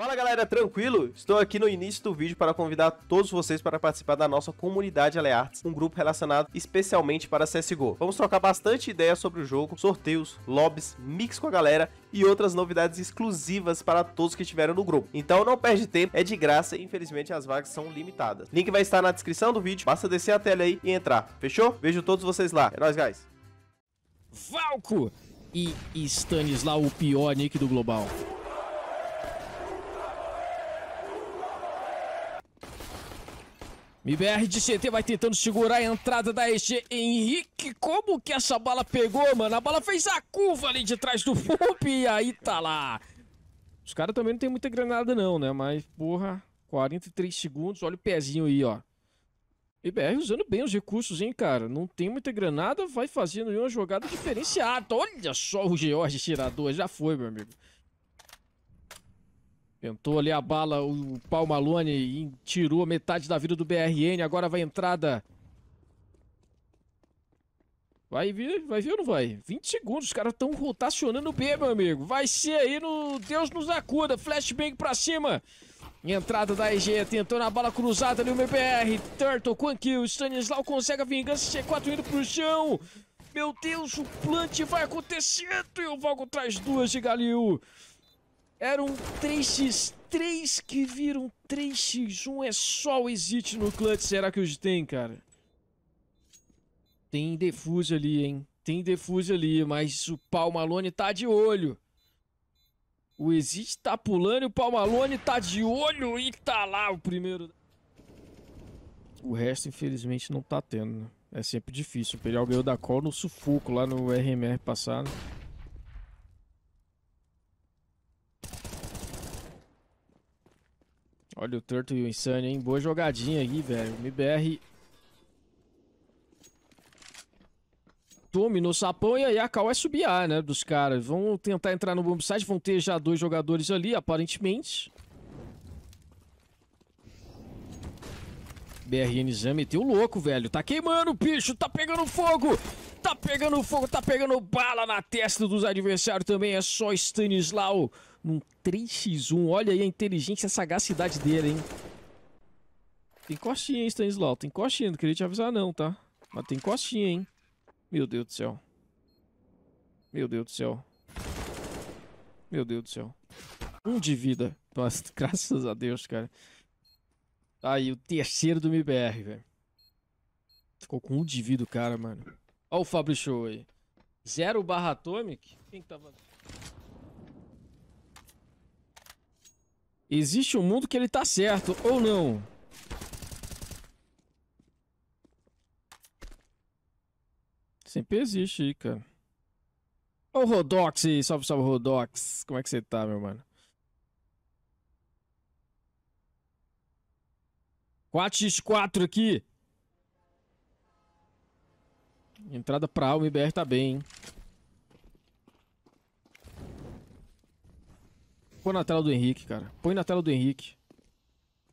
Fala galera, tranquilo? Estou aqui no início do vídeo para convidar todos vocês para participar da nossa comunidade Alearts, um grupo relacionado especialmente para CSGO. Vamos trocar bastante ideias sobre o jogo, sorteios, lobbies, mix com a galera e outras novidades exclusivas para todos que estiveram no grupo. Então não perde tempo, é de graça e infelizmente as vagas são limitadas. Link vai estar na descrição do vídeo, basta descer a tela aí e entrar. Fechou? Vejo todos vocês lá. É nóis, guys! Valco e Stanislau, o pior nick do global. MBR de CT vai tentando segurar a entrada da EG. Henrique, como que essa bala pegou, mano? A bala fez a curva ali de trás do Fump e aí tá lá. Os caras também não tem muita granada não, né? Mas, porra, 43 segundos, olha o pezinho aí, ó. MBR usando bem os recursos, hein, cara? Não tem muita granada, vai fazendo uma jogada diferenciada. Olha só o George Tirador, já foi, meu amigo. Tentou ali a bala o Paul Malone e tirou metade da vida do BRN. Agora vai entrada. Vai vir, vai vir ou não vai? 20 segundos, os caras estão rotacionando bem, meu amigo. Vai ser aí no Deus nos acuda. Flashbang pra cima. Entrada da EG, tentou na bala cruzada ali o MBR. Turtle, Quan Kill, Stanislau consegue a vingança. C4 indo pro chão. Meu Deus, o plant vai acontecendo. E o Valgo traz duas de Galil. Era um 3x3 que vira um 3x1. É só o exit no clutch. Será que hoje tem, cara? Tem defuse ali, hein? Tem defuse ali, mas o palmalone tá de olho. O exit tá pulando e o palmalone tá de olho e tá lá o primeiro. O resto, infelizmente, não tá tendo, né? É sempre difícil. O Imperial ganhou da Call no sufoco lá no RMR passado. Olha o Turtle e o Insane, hein? Boa jogadinha aí, velho. MBR Tome no sapão e aí a cal é subir A, né, dos caras. Vão tentar entrar no bombsite, vão ter já dois jogadores ali, aparentemente. BRN já meteu louco, velho. Tá queimando o bicho, tá pegando fogo. Tá pegando fogo, tá pegando bala na testa dos adversários também. É só Stanislau num 3x1. Olha aí a inteligência e a sagacidade dele, hein? Tem costinha, hein, Stanislau? Tem costinha, não queria te avisar não, tá? Mas tem costinha, hein? Meu Deus do céu. Meu Deus do céu. Meu Deus do céu. Um de vida. Nossa, graças a Deus, cara. Aí, o terceiro do MBR, velho. Ficou com um de vida o cara, mano. Olha o Fabri Show aí. Zero barra Atomic? Quem que tava... Existe um mundo que ele tá certo, ou não? Sempre existe aí, cara. Ô Rodox aí, salve, salve Rodox. Como é que você tá, meu mano? Quatro x 4 aqui. Entrada pra o IBR tá bem, hein? Põe na tela do Henrique, cara. Põe na tela do Henrique.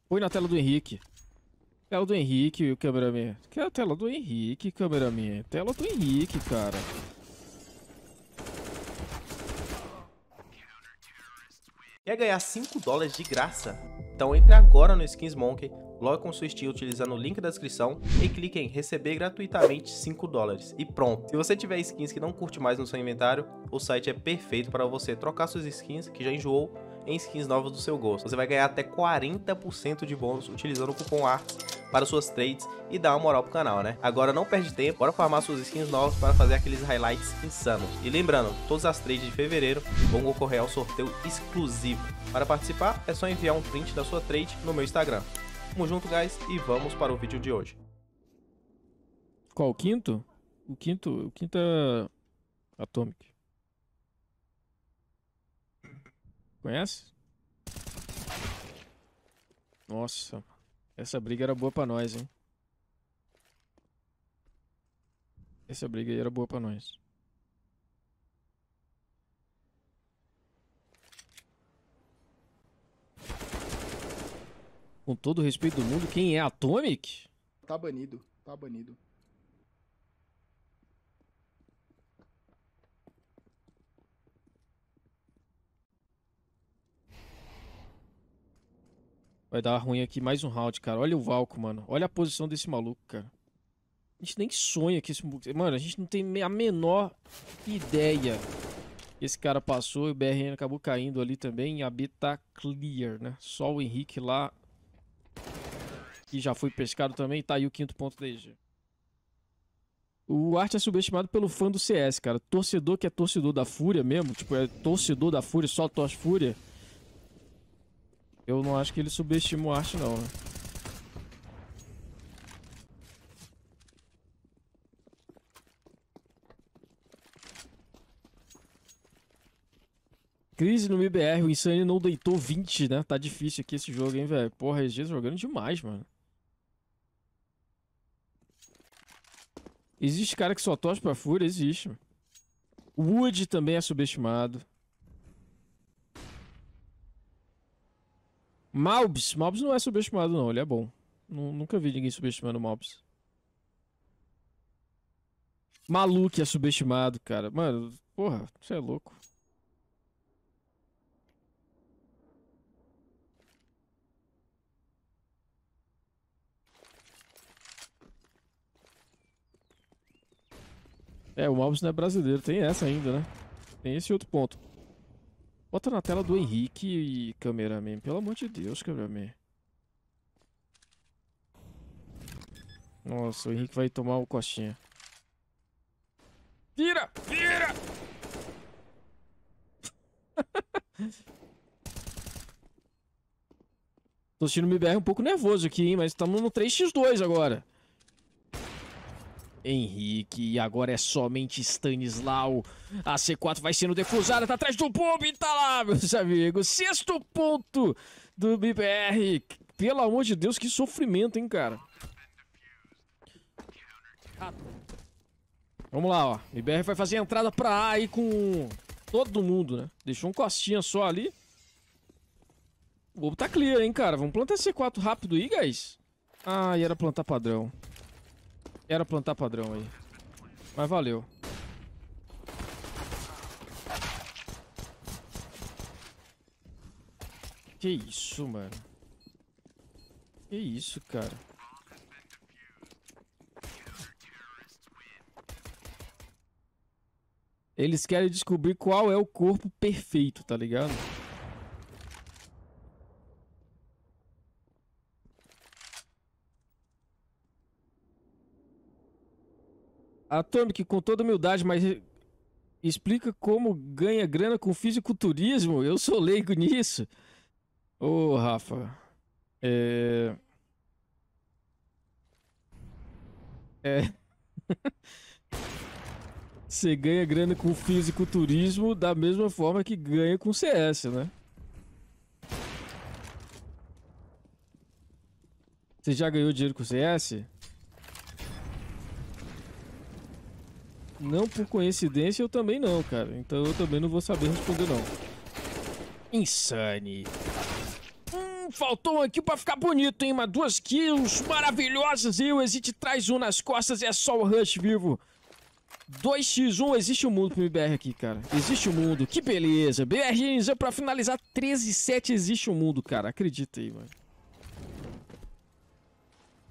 Põe na tela do Henrique. Tela do Henrique, cameraman. Que é a tela do Henrique, cameraman. Tela do Henrique, cara. Quer ganhar 5 dólares de graça? Então entre agora no Skins Monkey sua consistir utilizando o link da descrição e clique em receber gratuitamente 5 dólares e pronto. Se você tiver skins que não curte mais no seu inventário, o site é perfeito para você trocar suas skins que já enjoou em skins novas do seu gosto. Você vai ganhar até 40% de bônus utilizando o cupom AR para suas trades e dar uma moral pro canal, né? Agora não perde tempo, bora farmar suas skins novas para fazer aqueles highlights insanos. E lembrando, todas as trades de fevereiro vão ocorrer ao sorteio exclusivo. Para participar, é só enviar um print da sua trade no meu Instagram. Tamo junto, guys, e vamos para o vídeo de hoje. Qual? O quinto? O quinto, o quinto é Atomic. Conhece? Nossa, essa briga era boa pra nós, hein? Essa briga aí era boa pra nós. com todo o respeito do mundo, quem é Atomic? Tá banido, tá banido. Vai dar ruim aqui mais um round, cara. Olha o Valco, mano. Olha a posição desse maluco, cara. A gente nem sonha que esse... Mano, a gente não tem a menor ideia. Esse cara passou e o BRN acabou caindo ali também. a B tá clear, né? Só o Henrique lá que já foi pescado também, tá aí o quinto ponto desde. O Arte é subestimado pelo fã do CS, cara. Torcedor que é torcedor da Fúria mesmo, tipo, é torcedor da Fúria, só torce Fúria. Eu não acho que ele subestima o Arte, não. Né? Crise no MBR, o Insane não deitou 20, né? Tá difícil aqui esse jogo, hein, velho? Porra, RG jogando demais, mano. Existe cara que só torce pra fúria? Existe. Wood também é subestimado. Malbs. Malbs não é subestimado, não. Ele é bom. Nunca vi ninguém subestimando o Malbs. é subestimado, cara. Mano, porra, você é louco. É, o Alves não é brasileiro, tem essa ainda, né? Tem esse outro ponto. Bota na tela do Henrique, cameraman. Pelo amor de Deus, cameraman. Nossa, o Henrique vai tomar o coxinha. Vira! Vira! Tô assistindo o MBR um pouco nervoso aqui, hein? Mas estamos no 3x2 agora. Henrique. E agora é somente Stanislau. A C4 vai sendo defusada, tá atrás do Bob, e tá lá, meus amigos. Sexto ponto do BBR. Pelo amor de Deus, que sofrimento, hein, cara. Vamos lá, ó. BBR vai fazer a entrada pra A aí com todo mundo, né? Deixou um costinha só ali. O bobo tá clear, hein, cara. Vamos plantar C4 rápido aí, guys. Ah, e era plantar padrão. Era plantar padrão aí. Mas valeu. Que isso, mano. Que isso, cara. Eles querem descobrir qual é o corpo perfeito, tá ligado? Atomic, com toda humildade, mas explica como ganha grana com fisiculturismo. Eu sou leigo nisso. Ô, oh, Rafa. É. É. Você ganha grana com fisiculturismo da mesma forma que ganha com CS, né? Você já ganhou dinheiro com CS? Não por coincidência, eu também não, cara. Então eu também não vou saber responder, não. Insane. Hum, faltou um aqui pra ficar bonito, hein? Mas duas kills maravilhosas e o Exit traz um nas costas e é só o Rush vivo. 2x1, existe o um mundo pro BR aqui, cara. Existe o um mundo, que beleza. BR Ninja pra finalizar, 13-7, existe o um mundo, cara. Acredita aí, mano.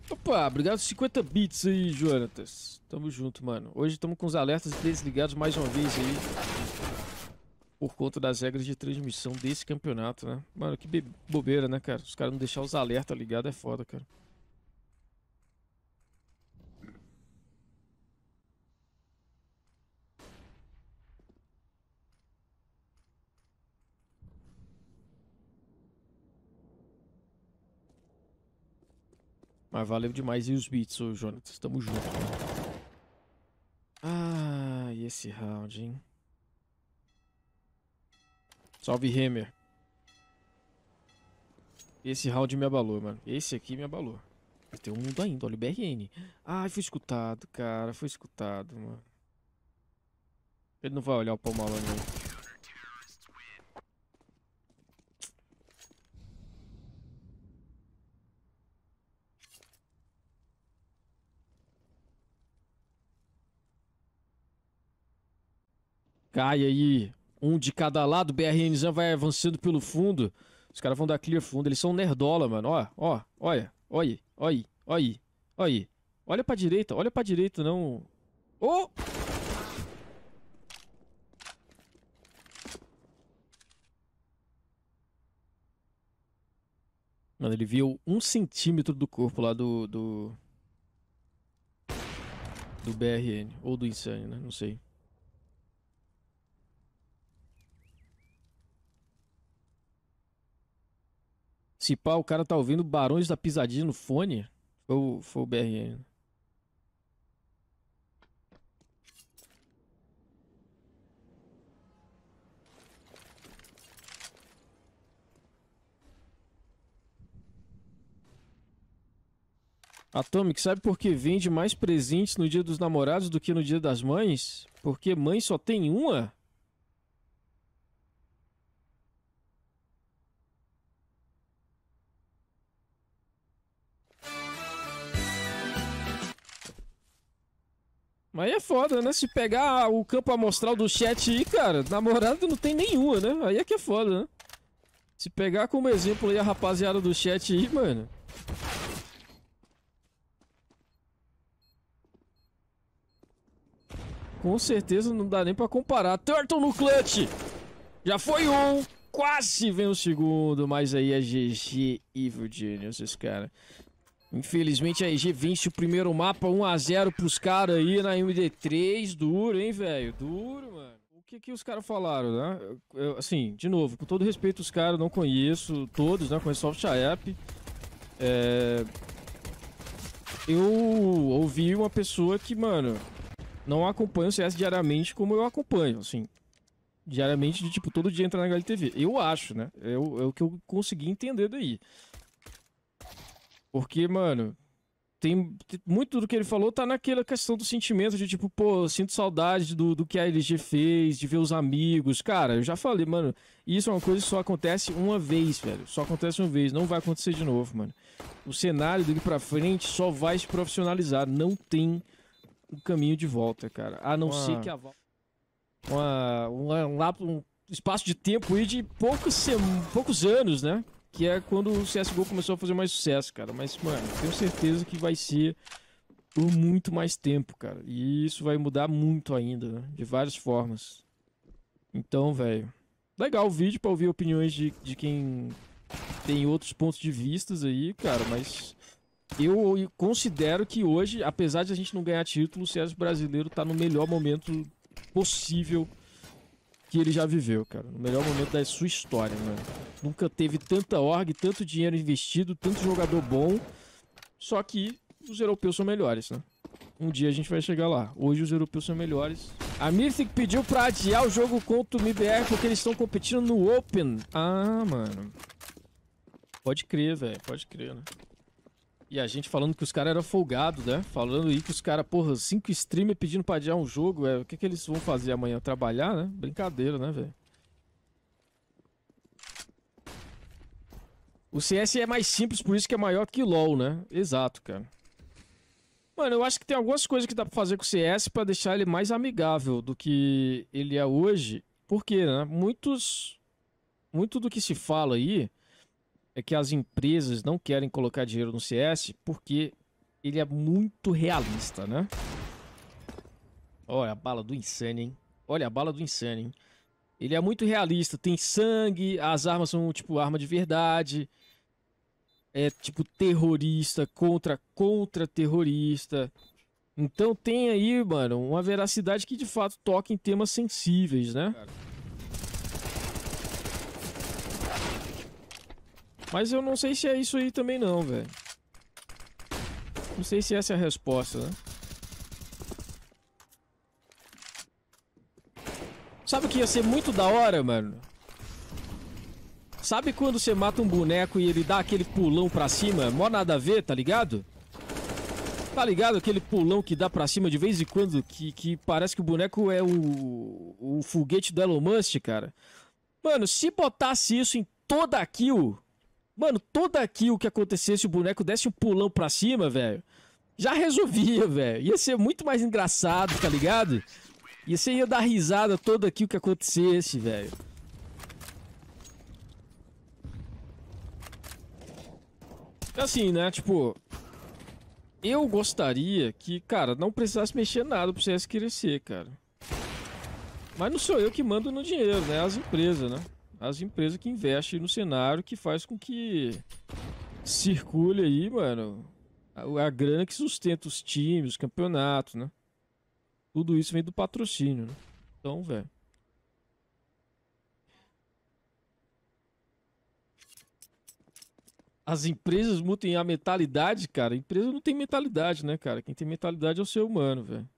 Opa, obrigado 50 bits aí, Jonatas. Tamo junto, mano. Hoje estamos com os alertas desligados mais uma vez aí. Por conta das regras de transmissão desse campeonato, né? Mano, que bobeira, né, cara? Os caras não deixar os alertas ligados é foda, cara. Mas valeu demais. E os beats, ô Jonathan. Tamo junto. Ah, e esse round, hein? Salve, Hammer. Esse round me abalou, mano. Esse aqui me abalou. Mas tem um mundo ainda, olha o BRN. Ai, foi escutado, cara. Foi escutado, mano. Ele não vai olhar o pau não. Cai aí um de cada lado, BRNzão vai avançando pelo fundo. Os caras vão dar clear fundo, eles são nerdola, mano. Ó, ó, olha, olha, olha, olha, olha. Olha pra direita, olha pra direita, não. Ô! Oh! Mano, ele viu um centímetro do corpo lá do. do. do BRN. Ou do insane, né? Não sei. Se pá, o cara tá ouvindo Barões da Pisadinha no fone. Foi o, foi o BRN. Atomic, sabe por que vende mais presentes no dia dos namorados do que no dia das mães? Porque mãe só tem uma? Mas é foda, né? Se pegar o campo amostral do chat aí, cara, namorada não tem nenhuma, né? Aí é que é foda, né? Se pegar como exemplo aí a rapaziada do chat aí, mano. Com certeza não dá nem pra comparar. Turtle no clutch! Já foi um! Quase vem o um segundo, mas aí é GG e Virginia, esses caras. Infelizmente a EG vence o primeiro mapa 1 a 0 pros caras aí na MD3, duro, hein, velho? Duro, mano. O que que os caras falaram, né? Eu, assim, de novo, com todo respeito os caras, não conheço todos, né? Conheço Soft App. É... Eu ouvi uma pessoa que, mano, não acompanha o CS diariamente como eu acompanho, assim. Diariamente, de tipo, todo dia entra na HLTV. Eu acho, né? É o, é o que eu consegui entender daí. Porque, mano, tem, muito do que ele falou tá naquela questão do sentimento de tipo, pô, sinto saudade do, do que a LG fez, de ver os amigos. Cara, eu já falei, mano, isso é uma coisa que só acontece uma vez, velho. Só acontece uma vez, não vai acontecer de novo, mano. O cenário daqui pra frente só vai se profissionalizar, não tem um caminho de volta, cara. A não uma... ser que a volta uma, um, um espaço de tempo aí de poucos, poucos anos, né? que é quando o CSGO começou a fazer mais sucesso, cara. Mas, mano, tenho certeza que vai ser por muito mais tempo, cara. E isso vai mudar muito ainda, né? de várias formas. Então, velho, legal o vídeo para ouvir opiniões de, de quem tem outros pontos de vistas aí, cara, mas eu considero que hoje, apesar de a gente não ganhar título, o CS brasileiro tá no melhor momento possível que ele já viveu, cara. No melhor momento da sua história, mano. Nunca teve tanta org, tanto dinheiro investido, tanto jogador bom. Só que os europeus são melhores, né? Um dia a gente vai chegar lá. Hoje os europeus são melhores. A Mythic pediu pra adiar o jogo contra o MBR porque eles estão competindo no Open. Ah, mano. Pode crer, velho. Pode crer, né? E a gente falando que os caras eram folgados, né? Falando aí que os caras, porra, cinco streamers pedindo pra adiar um jogo, é, o que que eles vão fazer amanhã? Trabalhar, né? Brincadeira, né, velho? O CS é mais simples, por isso que é maior que LoL, né? Exato, cara. Mano, eu acho que tem algumas coisas que dá pra fazer com o CS pra deixar ele mais amigável do que ele é hoje. Porque, né? Muitos... Muito do que se fala aí é que as empresas não querem colocar dinheiro no CS porque ele é muito realista, né? Olha a bala do Insane, hein? Olha a bala do Insane, hein? Ele é muito realista, tem sangue, as armas são tipo arma de verdade. É tipo terrorista contra contra terrorista. Então tem aí, mano, uma veracidade que de fato toca em temas sensíveis, né? Cara. Mas eu não sei se é isso aí também não, velho. Não sei se essa é a resposta, né? Sabe o que ia ser muito da hora, mano? Sabe quando você mata um boneco e ele dá aquele pulão pra cima? Mó nada a ver, tá ligado? Tá ligado? Aquele pulão que dá pra cima de vez em quando, que, que parece que o boneco é o, o foguete do Elon Musk, cara. Mano, se botasse isso em toda a kill, Mano, toda aqui o que acontecesse, o boneco desse um pulão pra cima, velho, já resolvia, velho. Ia ser muito mais engraçado, tá ligado? Ia ser ia dar risada toda aqui o que acontecesse, velho. Assim, né, tipo... Eu gostaria que, cara, não precisasse mexer nada pro CS crescer, cara. Mas não sou eu que mando no dinheiro, né? As empresas, né? as empresas que investem no cenário que faz com que circule aí, mano, a, a grana que sustenta os times, os campeonatos, né? Tudo isso vem do patrocínio, né? Então, velho. As empresas mudem a mentalidade, cara. A empresa não tem mentalidade, né, cara? Quem tem mentalidade é o ser humano, velho.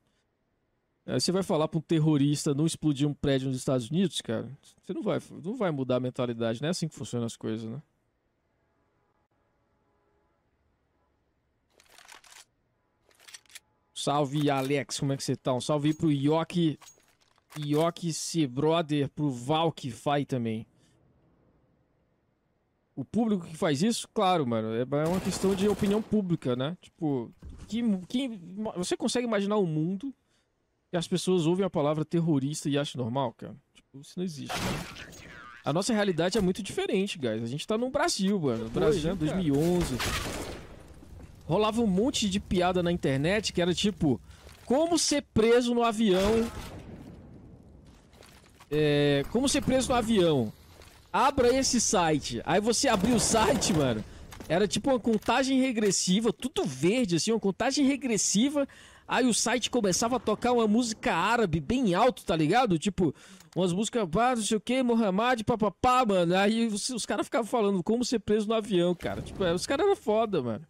Aí é, você vai falar para um terrorista não explodir um prédio nos Estados Unidos, cara? Você não vai, não vai mudar a mentalidade, não é assim que funcionam as coisas, né? Salve, Alex, como é que você tá? Um salve aí pro Yoki, Yoki se brother, pro Val também. O público que faz isso, claro, mano, é, é uma questão de opinião pública, né? Tipo, que, que, você consegue imaginar um mundo e as pessoas ouvem a palavra terrorista e acham normal, cara. Tipo, isso não existe. Cara. A nossa realidade é muito diferente, guys. A gente tá no Brasil, mano. No Brasil, 2011. É, Rolava um monte de piada na internet que era tipo... Como ser preso no avião... É, como ser preso no avião? Abra esse site. Aí você abriu o site, mano. Era tipo uma contagem regressiva, tudo verde, assim, uma contagem regressiva Aí o site começava a tocar uma música árabe bem alto, tá ligado? Tipo, umas músicas, pá, não sei o que, Mohamed, papapá, mano. Aí os, os caras ficavam falando como ser preso no avião, cara. Tipo, é, os caras eram foda, mano.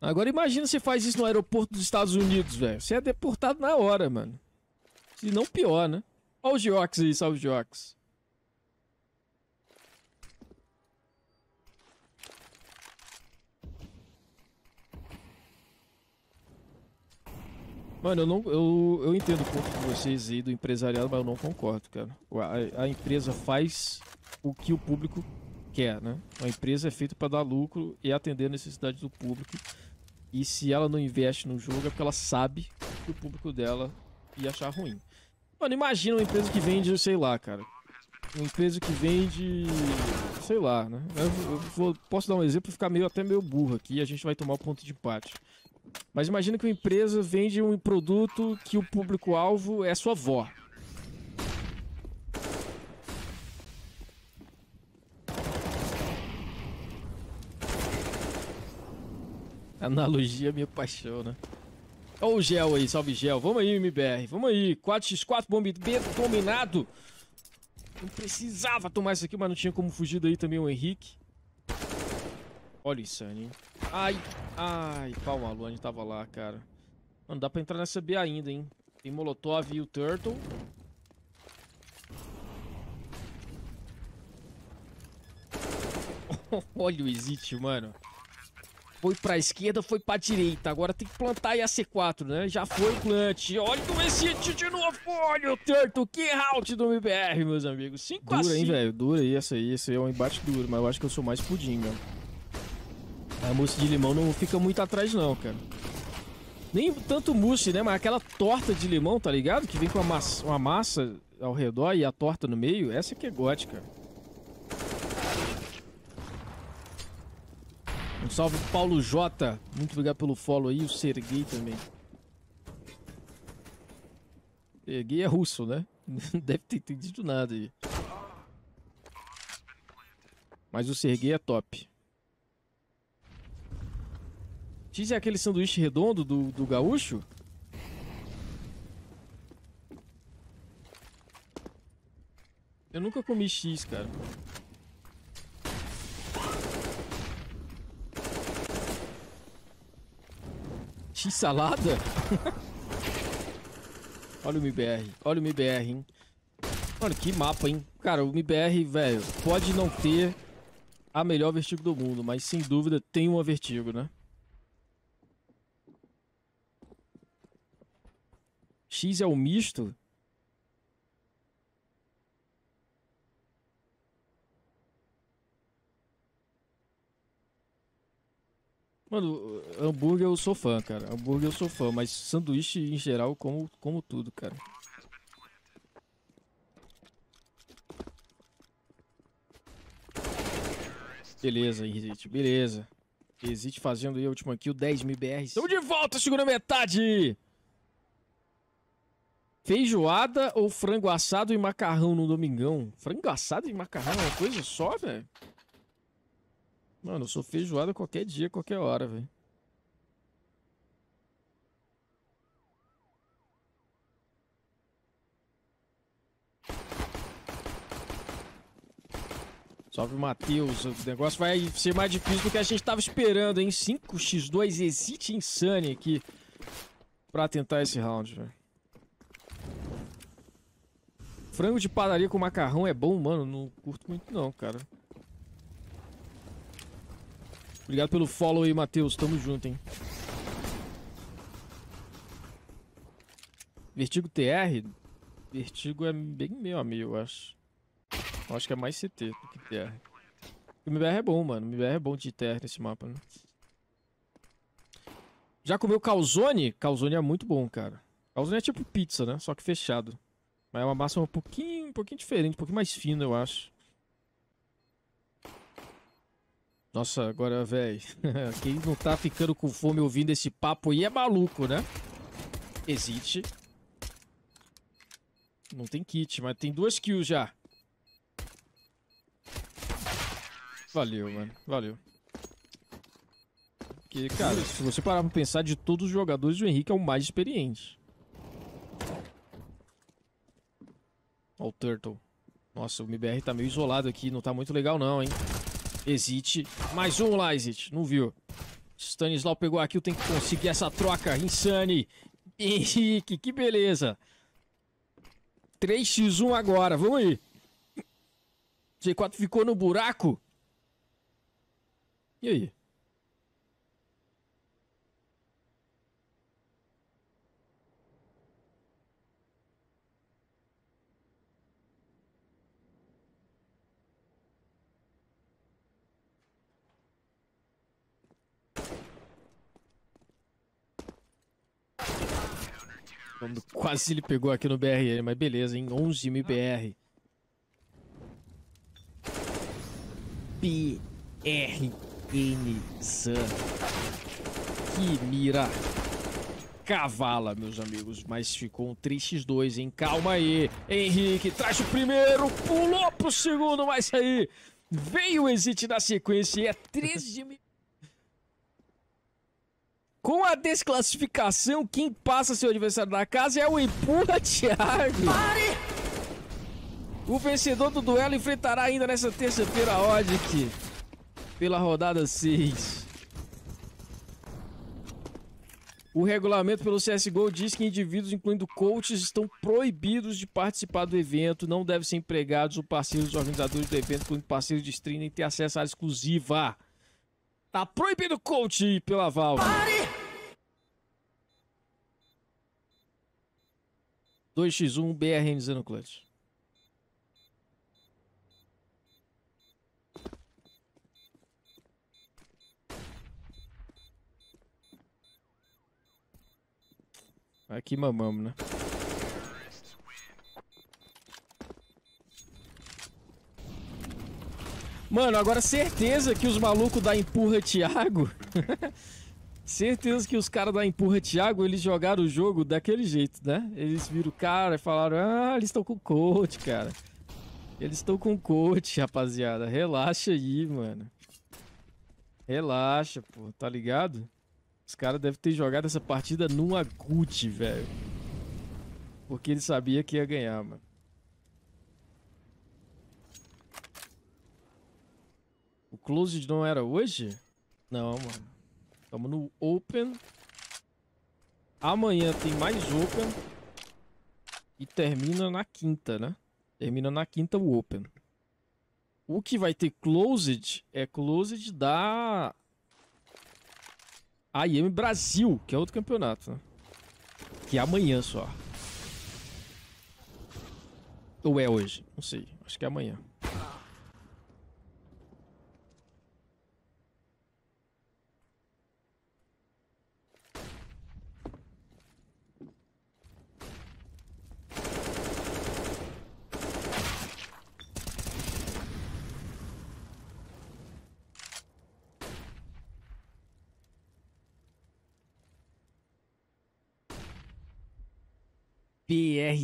Agora imagina você faz isso no aeroporto dos Estados Unidos, velho. Você é deportado na hora, mano. Se não pior, né? Olha o Giox aí, salve Giox. Mano, eu, não, eu, eu entendo o ponto de vocês aí do empresariado, mas eu não concordo, cara. A, a empresa faz o que o público quer, né? A empresa é feita para dar lucro e atender a necessidade do público. E se ela não investe no jogo é porque ela sabe que o público dela ia achar ruim. Mano, imagina uma empresa que vende, sei lá, cara. Uma empresa que vende. Sei lá, né? Eu, eu vou, posso dar um exemplo e ficar meio, até meio burro aqui a gente vai tomar o ponto de empate. Mas imagina que uma empresa vende um produto que o público-alvo é sua avó. Analogia me apaixona. Né? Olha o gel aí, salve gel. Vamos aí, MBR. Vamos aí. 4x4 bombeiro dominado. Não precisava tomar isso aqui, mas não tinha como fugir daí também o Henrique. Olha o Insane, hein? Ai, ai, calma, a Luane tava lá, cara. Mano, dá pra entrar nessa B ainda, hein? Tem Molotov e o Turtle. Olha o Exit, mano. Foi pra esquerda, foi pra direita. Agora tem que plantar aí a C4, né? Já foi o plant. Olha o Exit de novo. Olha o Turtle. Que round do MBR, meus amigos. 5 x 5. Dura, hein, velho? Dura aí essa aí. Esse aí é um embate duro. Mas eu acho que eu sou mais pudim, mano. A mousse de limão não fica muito atrás não, cara. Nem tanto mousse, né? Mas aquela torta de limão, tá ligado? Que vem com uma massa, uma massa ao redor e a torta no meio. Essa que é gótica. Um salve pro Paulo J. Muito obrigado pelo follow aí. O Serguei também. Serguei é russo, né? deve ter entendido nada aí. Mas o Serguei é top. X é aquele sanduíche redondo do, do gaúcho? Eu nunca comi X, cara. X salada? Olha o MBR. Olha o MBR, hein? Mano, que mapa, hein? Cara, o MBR, velho, pode não ter a melhor vertigo do mundo, mas sem dúvida tem uma vertigo, né? X é o misto. Mano, hambúrguer eu sou fã, cara. Hambúrguer eu sou fã, mas sanduíche em geral como, como tudo, cara. Beleza, Exit, beleza. Exit fazendo aí a última kill, 10 mil BRs. Estamos de volta, segunda metade! Feijoada ou frango assado e macarrão no domingão? Frango assado e macarrão é uma coisa só, velho? Mano, eu sou feijoada qualquer dia, qualquer hora, velho. Salve, Matheus. O negócio vai ser mais difícil do que a gente estava esperando, hein? 5x2 Exit Insane aqui pra tentar esse round, velho. Frango de padaria com macarrão é bom, mano. Não curto muito não, cara. Obrigado pelo follow aí, Matheus. Tamo junto, hein. Vertigo TR? Vertigo é bem meu amigo, eu acho. Eu acho que é mais CT do que TR. O MBR é bom, mano. O MBR é bom de TR nesse mapa, né? Já comeu calzone? Calzone é muito bom, cara. Calzone é tipo pizza, né? Só que fechado. Mas é uma massa um pouquinho, um pouquinho diferente, um pouquinho mais fina, eu acho. Nossa, agora, velho, quem não tá ficando com fome ouvindo esse papo aí é maluco, né? Existe. Não tem kit, mas tem duas kills já. Valeu, mano. Valeu. Porque, cara, se você parar pra pensar, de todos os jogadores, o Henrique é o mais experiente. Ó o Turtle. Nossa, o MBR tá meio isolado aqui. Não tá muito legal não, hein? Exit. Mais um lá, Exit. Não viu. Stanislau pegou aqui. Tem que conseguir essa troca. Insane. Henrique, que beleza. 3x1 agora. Vamos aí. G4 ficou no buraco. E aí? Quando quase ele pegou aqui no BRN, mas beleza, hein? 11 MBR. PRN-san. Que mira cavala, meus amigos. Mas ficou um 3x2, hein? Calma aí. Henrique traz o primeiro, pulou pro segundo, mas aí veio o exit da sequência e é 13 de... Com a desclassificação, quem passa seu adversário da casa é o Empurra Thiago. Pare! O vencedor do duelo enfrentará ainda nessa terça-feira a Odic pela rodada 6. O regulamento pelo CSGO diz que indivíduos, incluindo coaches, estão proibidos de participar do evento, não devem ser empregados ou parceiros dos organizadores do evento, incluindo parceiros de streaming, ter acesso à área exclusiva. Tá proibido coach pela Valve. Pare! 2x1 BRMZ no clutch. Aqui mamamos, né? Mano, agora certeza que os malucos da Empurra Thiago Certeza que os caras da Empurra Thiago, eles jogaram o jogo daquele jeito, né? Eles viram o cara e falaram, ah, eles estão com coach, cara. Eles estão com coach, rapaziada. Relaxa aí, mano. Relaxa, pô, tá ligado? Os caras devem ter jogado essa partida num agute, velho. Porque ele sabia que ia ganhar, mano. O close não era hoje? Não, mano. Estamos no Open. Amanhã tem mais Open. E termina na quinta, né? Termina na quinta o Open. O que vai ter Closed é Closed da IM Brasil, que é outro campeonato, né? Que é amanhã só. Ou é hoje? Não sei. Acho que é amanhã.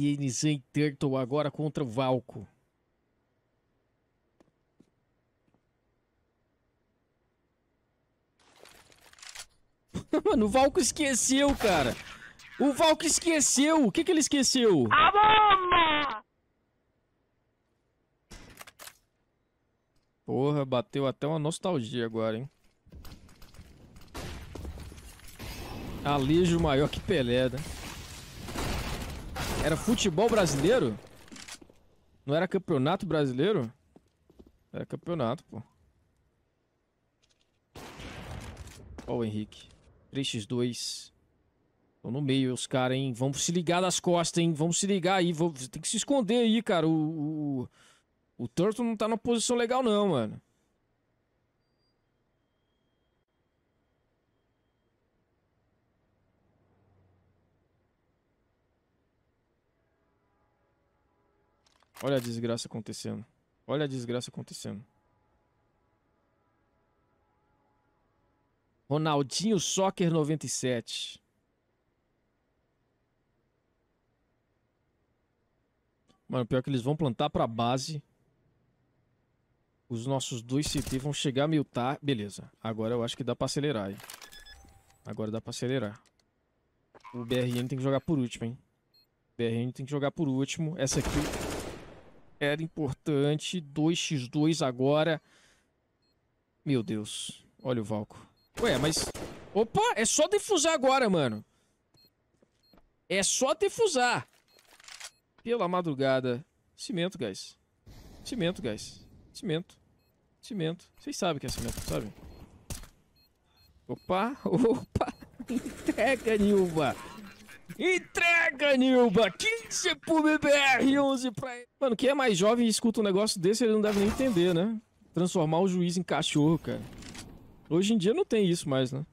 RNZ e Turtle agora contra o Valco. Mano, o Valco esqueceu, cara. O Valco esqueceu. O que que ele esqueceu? A bomba! Porra, bateu até uma nostalgia agora, hein? Alejo maior que Pelé, né? Era futebol brasileiro? Não era campeonato brasileiro? Era campeonato, pô. Ó o Henrique. 3x2. Tô no meio, os caras, hein? Vamos se ligar das costas, hein? Vamos se ligar aí. Tem que se esconder aí, cara. O, o, o Turtle não tá numa posição legal, não, mano. Olha a desgraça acontecendo. Olha a desgraça acontecendo. Ronaldinho Soccer 97. Mano, pior que eles vão plantar pra base. Os nossos dois CT vão chegar meio tarde. Beleza. Agora eu acho que dá pra acelerar, hein? Agora dá pra acelerar. O BRN tem que jogar por último, hein? O BRN tem que jogar por último. Essa aqui era importante. 2x2 agora. Meu Deus. Olha o Valco. Ué, mas... Opa, é só defusar agora, mano. É só defusar. Pela madrugada. Cimento, guys. Cimento, guys. Cimento. Cimento. Vocês sabem que é cimento, sabe? Opa, opa. Entrega, Nilba. Entrega, Nilba. Que Tipo bbr 11 pra ele. Mano, quem é mais jovem e escuta um negócio desse, ele não deve nem entender, né? Transformar o juiz em cachorro, cara. Hoje em dia não tem isso mais, né?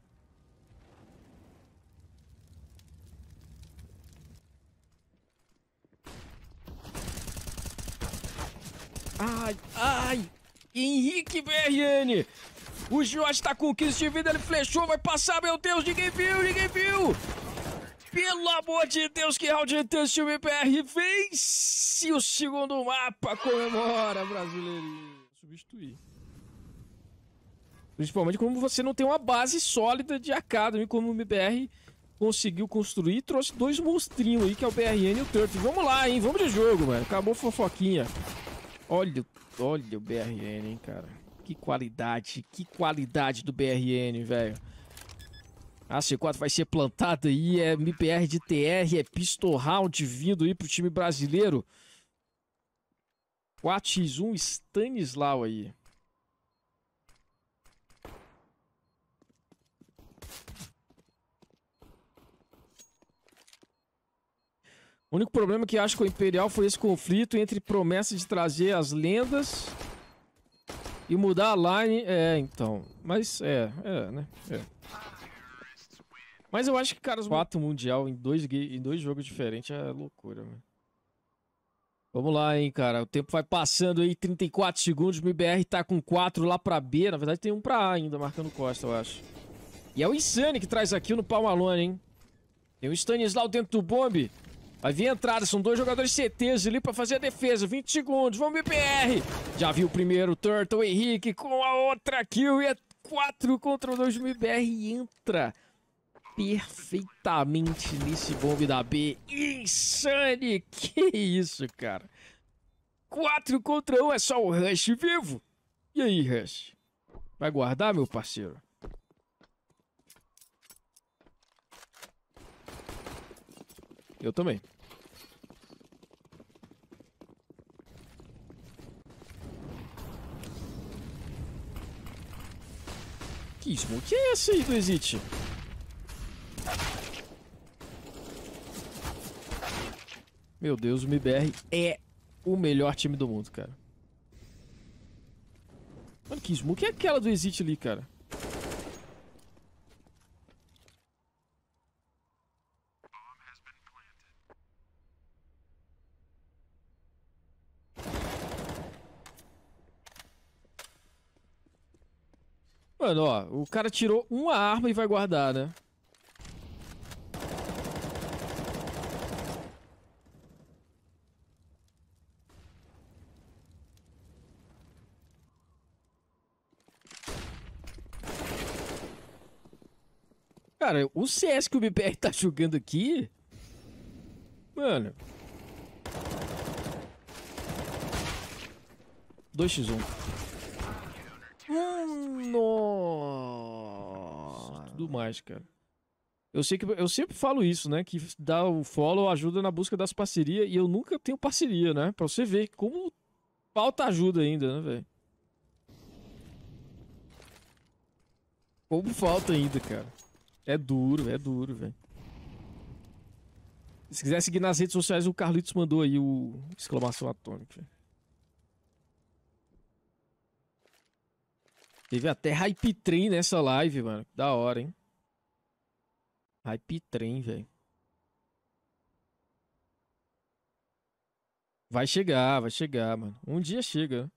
Ai, ai! Henrique BRN! O Jorge tá com 15 de vida, ele flechou, vai passar, meu Deus, ninguém viu, ninguém viu! Pelo amor de Deus, que de teste time PR vence o segundo mapa, comemora, brasileirinho. Substituir. Principalmente como você não tem uma base sólida de Academy, como o MBR conseguiu construir e trouxe dois monstrinhos aí, que é o BRN e o Turf. Vamos lá, hein? Vamos de jogo, mano. Acabou fofoquinha. Olha, olha o BRN, hein, cara. Que qualidade, que qualidade do BRN, velho. A C4 vai ser plantada aí, é MPR de TR, é pistol round vindo aí pro time brasileiro. 4x1 Stanislau aí. O único problema que acho com o Imperial foi esse conflito entre promessa de trazer as lendas e mudar a line. É, então. Mas é, é, né? É. Mas eu acho que, cara, os quatro mundial em dois, em dois jogos diferentes é loucura, mano. Vamos lá, hein, cara. O tempo vai passando aí, 34 segundos. O MBR tá com 4 lá pra B. Na verdade, tem um pra A ainda, marcando Costa, eu acho. E é o Insane que traz aqui no Palmalone, hein. Tem o Stanislau dentro do bombe. Vai vir a entrada, são dois jogadores CTs ali pra fazer a defesa. 20 segundos, vamos MBR. Já viu o primeiro, Turtle, Henrique com a outra kill. E é 4 contra 2 do MBR e entra perfeitamente nesse bombe da B. Insane! Que isso, cara? 4 contra 1 é só o Rush vivo. E aí, Rush? Vai guardar, meu parceiro? Eu também. Que smoke é essa aí do Exit? Meu Deus, o MBR é o melhor time do mundo, cara. Mano, que smoke é aquela do Exit ali, cara? Mano, ó, o cara tirou uma arma e vai guardar, né? Cara, o CS que o BPR tá jogando aqui... Mano... 2x1. Hum, nossa. Tudo mais, cara. Eu sei que eu sempre falo isso, né? Que dar o follow ajuda na busca das parcerias e eu nunca tenho parceria, né? Pra você ver como falta ajuda ainda, né, velho? Como falta ainda, cara. É duro, é duro, velho. Se quiser seguir nas redes sociais, o Carlitos mandou aí o exclamação atômica. Véio. Teve até hype trem nessa live, mano. Da hora, hein? Hype trem, velho. Vai chegar, vai chegar, mano. Um dia chega.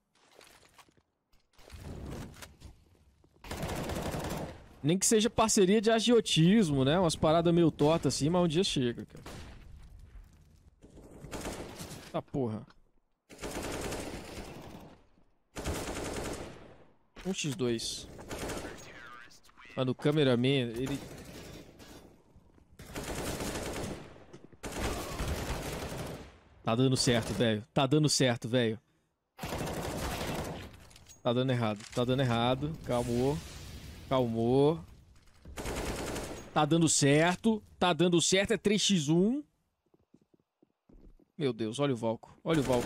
Nem que seja parceria de agiotismo, né? Umas paradas meio tortas assim, mas um dia chega, cara. Tá porra. 1x2. Mano, o cameraman, ele... Tá dando certo, velho. Tá dando certo, velho. Tá dando errado. Tá dando errado. Calmou. Calmou. Tá dando certo. Tá dando certo. É 3x1. Meu Deus, olha o Valco. Olha o Valco.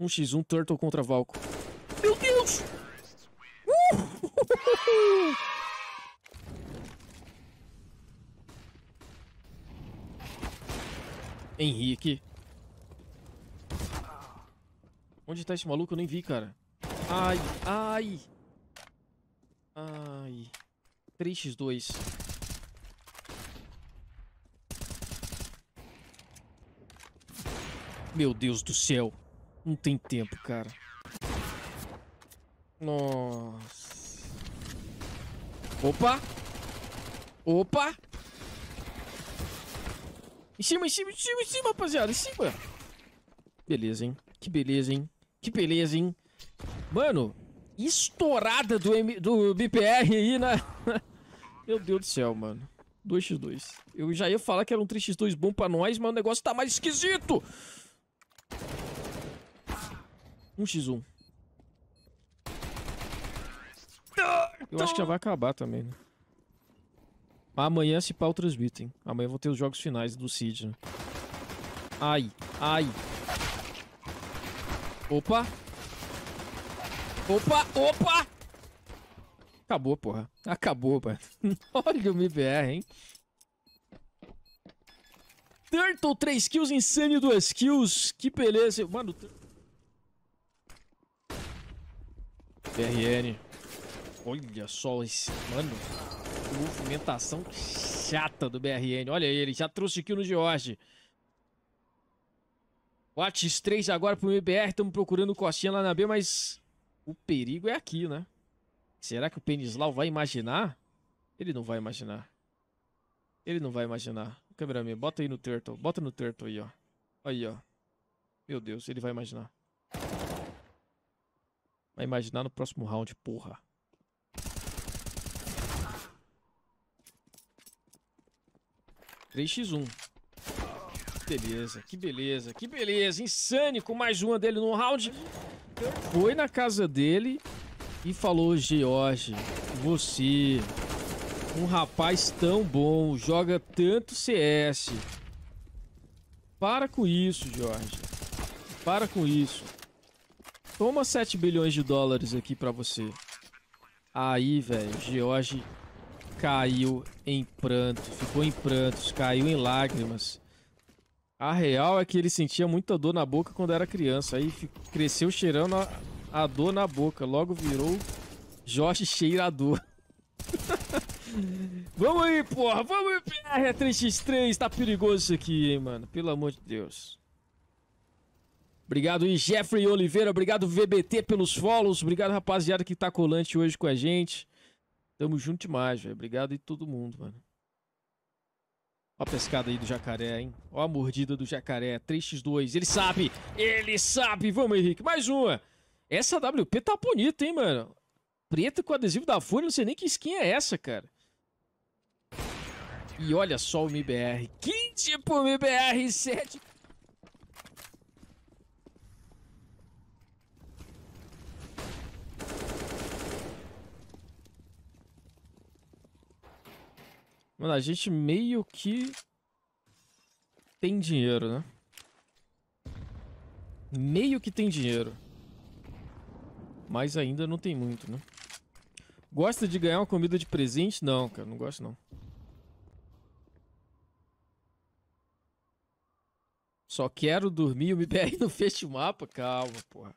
1x1 Turtle contra Valco. Meu Deus! Uh! Henrique. Onde tá esse maluco? Eu nem vi, cara. Ai, ai. Ai. 3x2. Meu Deus do céu. Não tem tempo, cara. Nossa. Opa. Opa. Em cima, em cima, em cima, em cima, rapaziada. Em cima. Beleza, hein? Que beleza, hein? Que beleza, hein? Mano, estourada do, M, do BPR aí né? Meu Deus do céu, mano. 2x2. Eu já ia falar que era um 3x2 bom pra nós, mas o negócio tá mais esquisito. 1x1. Eu acho que já vai acabar também, né? Amanhã, se pau, transmitem. Amanhã vão ter os jogos finais do Cid, né? Ai, ai. Opa. Opa, opa! Acabou, porra. Acabou, pai. Olha o MBR, hein? Turtle 3 kills, Insane 2 kills. Que beleza. Mano... BRN. Olha só esse... Mano, movimentação chata do BRN. Olha ele, já trouxe kill no George. Watch 3 agora pro MBR. Estamos procurando o Costinha lá na B, mas... O perigo é aqui, né? Será que o Penislau vai imaginar? Ele não vai imaginar. Ele não vai imaginar. Cameraman, bota aí no Turtle. Bota no Turtle aí, ó. Aí, ó. Meu Deus, ele vai imaginar. Vai imaginar no próximo round, porra. Três x 1 Beleza, que beleza, que beleza. Insane com mais uma dele no round foi na casa dele e falou: George, você, um rapaz tão bom, joga tanto CS. Para com isso, George. Para com isso. Toma 7 bilhões de dólares aqui para você. Aí, velho, George caiu em prantos, ficou em prantos, caiu em lágrimas. A real é que ele sentia muita dor na boca quando era criança. Aí cresceu cheirando a, a dor na boca. Logo virou Jorge Cheirador. vamos aí, porra. Vamos aí, PR. 3x3. É tá perigoso isso aqui, hein, mano. Pelo amor de Deus. Obrigado aí, Jeffrey Oliveira. Obrigado, VBT, pelos follows. Obrigado, rapaziada, que tá colante hoje com a gente. Tamo junto demais, velho. Obrigado e todo mundo, mano a pescada aí do jacaré, hein? Ó a mordida do jacaré. 3x2. Ele sabe! Ele sabe! Vamos, Henrique. Mais uma. Essa WP tá bonita, hein, mano? Preta com adesivo da Fúria. Não sei nem que skin é essa, cara. E olha só o MBR. 15 pro tipo MBR. 7 Mano, a gente meio que tem dinheiro, né? Meio que tem dinheiro. Mas ainda não tem muito, né? Gosta de ganhar uma comida de presente? Não, cara, não gosto não. Só quero dormir e o MBR não fecha o mapa? Calma, porra.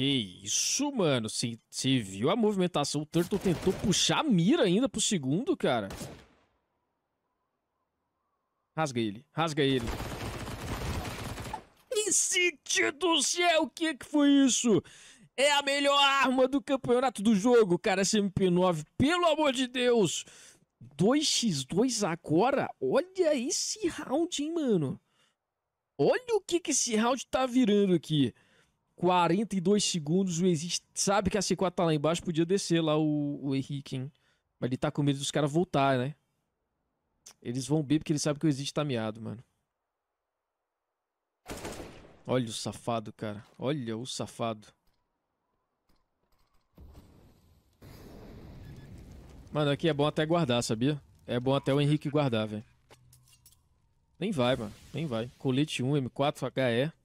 Que isso, mano. Se, se viu a movimentação, o Turtle tentou puxar a mira ainda pro segundo, cara. Rasga ele, rasga ele. City do céu, o que que foi isso? É a melhor arma do campeonato do jogo, cara, SMP9, pelo amor de Deus. 2x2 agora? Olha esse round, hein, mano. Olha o que que esse round tá virando aqui. 42 segundos, o Existe sabe que a C4 tá lá embaixo, podia descer lá o, o Henrique, hein? Mas ele tá com medo dos caras voltar, né? Eles vão B porque ele sabe que o Existe tá miado, mano. Olha o safado, cara. Olha o safado. Mano, aqui é bom até guardar, sabia? É bom até o Henrique guardar, velho. Nem vai, mano. Nem vai. Colete 1, M4, HE.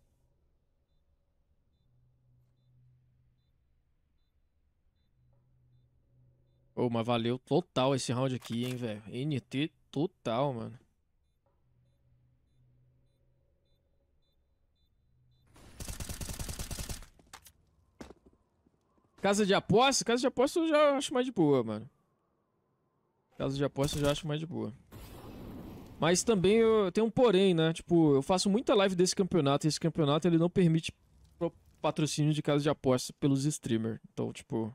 Ô, mas valeu total esse round aqui, hein, velho. NT total, mano. Casa de aposta? Casa de aposta eu já acho mais de boa, mano. Casa de aposta eu já acho mais de boa. Mas também eu tenho um porém, né? Tipo, eu faço muita live desse campeonato e esse campeonato ele não permite patrocínio de casa de aposta pelos streamers. Então, tipo...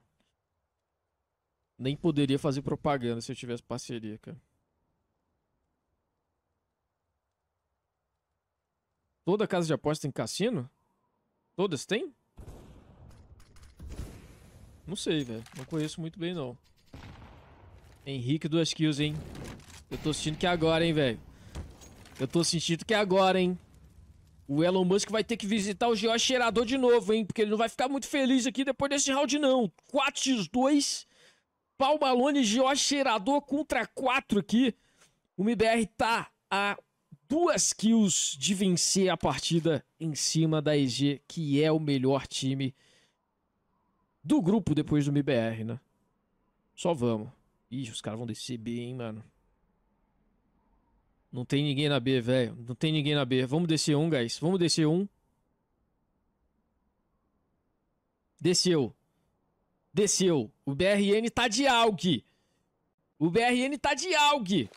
Nem poderia fazer propaganda se eu tivesse parceria, cara. Toda casa de aposta tem cassino? Todas tem? Não sei, velho. Não conheço muito bem, não. Henrique, duas kills, hein? Eu tô sentindo que é agora, hein, velho. Eu tô sentindo que é agora, hein. O Elon Musk vai ter que visitar o Geó Cheirador de novo, hein? Porque ele não vai ficar muito feliz aqui depois desse round, não. 4x2. Pau Balone, Geo Cheirador contra 4 aqui. O MBR tá a duas kills de vencer a partida em cima da EG, que é o melhor time do grupo depois do MBR, né? Só vamos. Ih, os caras vão descer B, hein, mano. Não tem ninguém na B, velho. Não tem ninguém na B. Vamos descer um, guys. Vamos descer um. Desceu. Desceu. O BRN tá de AUG. O BRN tá de AUG.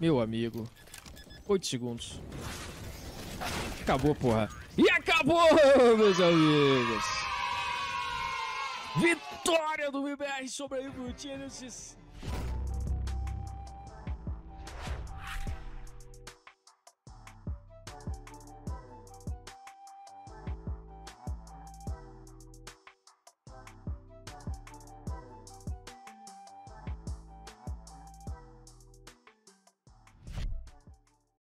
Meu amigo. oito segundos. Acabou, porra. E acabou, meus amigos. Vitória do BR sobre a Evil